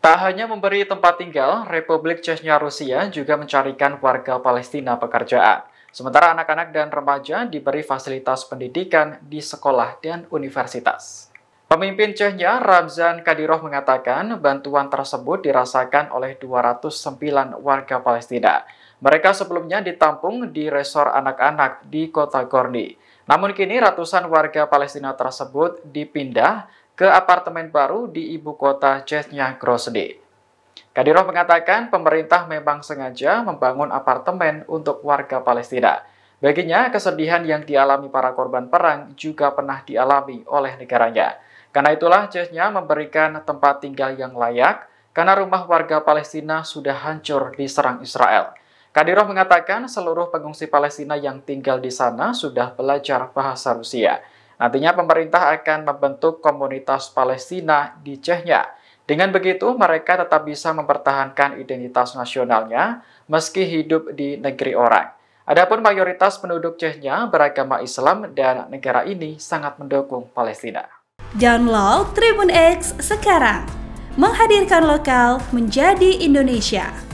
Tak hanya memberi tempat tinggal, Republik Chechnya Rusia juga mencarikan warga Palestina pekerjaan. Sementara anak-anak dan remaja diberi fasilitas pendidikan di sekolah dan universitas. Pemimpin Chechnya Ramzan Kadyrov mengatakan bantuan tersebut dirasakan oleh 209 warga Palestina. Mereka sebelumnya ditampung di resor anak-anak di kota Gorni. Namun kini ratusan warga Palestina tersebut dipindah ke apartemen baru di ibu kota Chesnya, Grozny. Kadirov mengatakan pemerintah memang sengaja membangun apartemen untuk warga Palestina. Baginya, kesedihan yang dialami para korban perang juga pernah dialami oleh negaranya. Karena itulah Chesnya memberikan tempat tinggal yang layak karena rumah warga Palestina sudah hancur diserang Israel. Kadirov mengatakan seluruh pengungsi Palestina yang tinggal di sana sudah belajar bahasa Rusia. Nantinya pemerintah akan membentuk komunitas Palestina di Chechnya. Dengan begitu, mereka tetap bisa mempertahankan identitas nasionalnya meski hidup di negeri orang. Adapun mayoritas penduduk Chechnya beragama Islam dan negara ini sangat mendukung Palestina. Download Tribun X sekarang. Menghadirkan lokal menjadi Indonesia.